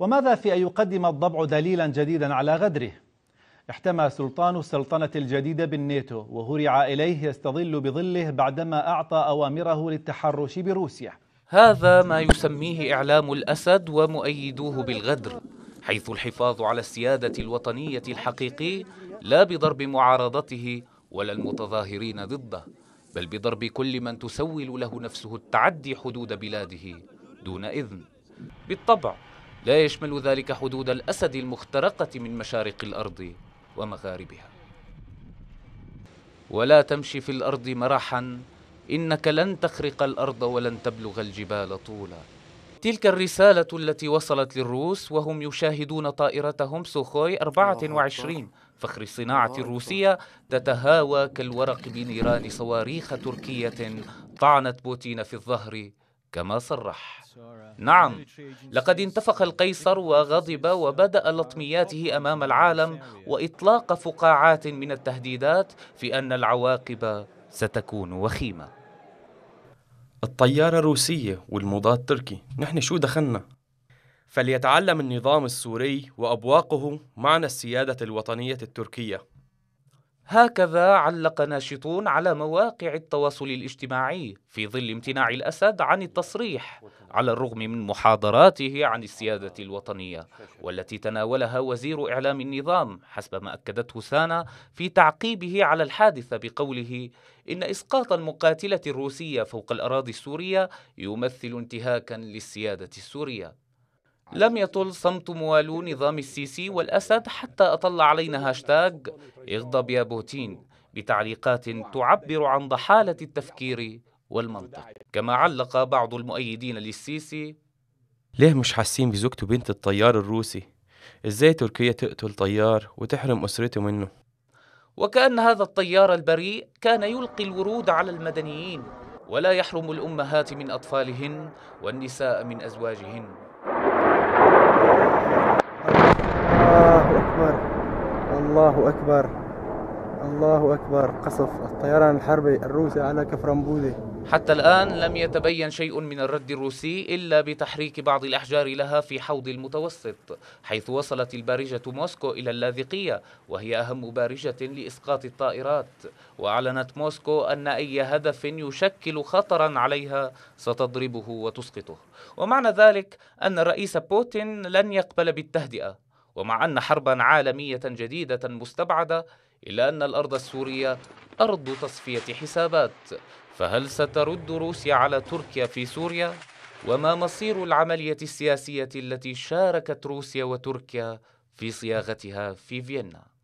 وماذا في أن يقدم الضبع دليلا جديدا على غدره؟ احتمى سلطان السلطنة الجديدة بالناتو وهرع إليه يستظل بظله بعدما أعطى أوامره للتحرش بروسيا هذا ما يسميه إعلام الأسد ومؤيدوه بالغدر حيث الحفاظ على السيادة الوطنية الحقيقي لا بضرب معارضته ولا المتظاهرين ضده بل بضرب كل من تسول له نفسه التعدي حدود بلاده دون إذن بالطبع لا يشمل ذلك حدود الأسد المخترقة من مشارق الأرض ومغاربها ولا تمشي في الأرض مرحا إنك لن تخرق الأرض ولن تبلغ الجبال طولا تلك الرسالة التي وصلت للروس وهم يشاهدون طائرتهم سوخوي 24 فخر الصناعة الروسية تتهاوى كالورق بنيران صواريخ تركية طعنت بوتين في الظهر كما صرح نعم،, نعم لقد انتفخ القيصر وغضب وبدا لطمياته امام العالم واطلاق فقاعات من التهديدات في ان العواقب ستكون وخيمه الطياره روسيه والمضاد تركي نحن شو دخلنا فليتعلم النظام السوري وابواقه معنى السياده الوطنيه التركيه هكذا علق ناشطون على مواقع التواصل الاجتماعي في ظل امتناع الأسد عن التصريح على الرغم من محاضراته عن السيادة الوطنية والتي تناولها وزير إعلام النظام حسب ما أكدته سانا في تعقيبه على الحادثة بقوله إن إسقاط المقاتلة الروسية فوق الأراضي السورية يمثل انتهاكا للسيادة السورية لم يطل صمت موالو نظام السيسي والأسد حتى أطل علينا هاشتاغ اغضب يا بوتين بتعليقات تعبر عن ضحالة التفكير والمنطق كما علق بعض المؤيدين للسيسي ليه مش حاسين بزوجته بنت الطيار الروسي ازاي تركيا تقتل طيار وتحرم أسرته منه وكأن هذا الطيار البريء كان يلقي الورود على المدنيين ولا يحرم الأمهات من أطفالهن والنساء من أزواجهن الله أكبر الله أكبر الله أكبر قصف الطيران الحربي الروسي على كفرنبوذي حتى الآن لم يتبين شيء من الرد الروسي إلا بتحريك بعض الأحجار لها في حوض المتوسط حيث وصلت البارجة موسكو إلى اللاذقية وهي أهم بارجة لإسقاط الطائرات وأعلنت موسكو أن أي هدف يشكل خطرا عليها ستضربه وتسقطه ومعنى ذلك أن الرئيس بوتين لن يقبل بالتهدئة ومع أن حربا عالمية جديدة مستبعدة إلا أن الأرض السورية أرض تصفية حسابات فهل سترد روسيا على تركيا في سوريا؟ وما مصير العملية السياسية التي شاركت روسيا وتركيا في صياغتها في فيينا؟